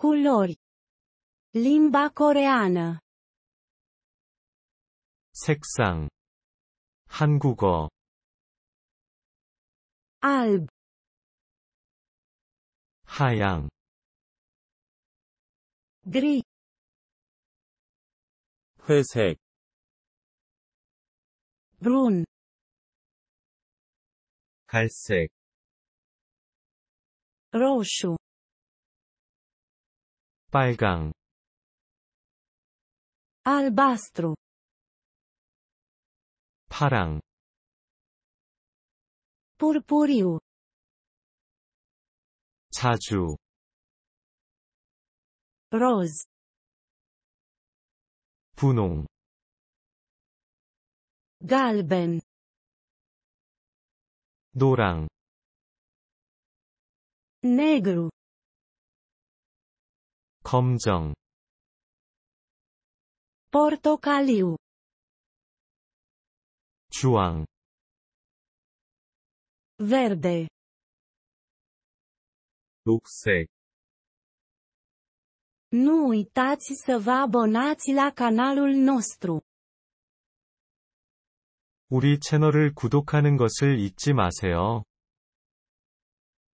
Culori. Limba coreană. 색상. 한국어. alb. 하양. gri. 회색. brun. 갈색. roșu. 빨강 albastru 파랑 purpuriu 자주 roz 분홍 galben 노랑 negru 검정 Πορτοκαλίου 주황 Verde 녹색 Nu uitați să vă abonați la canalul nostru. 우리 채널을 구독하는 것을 잊지 마세요.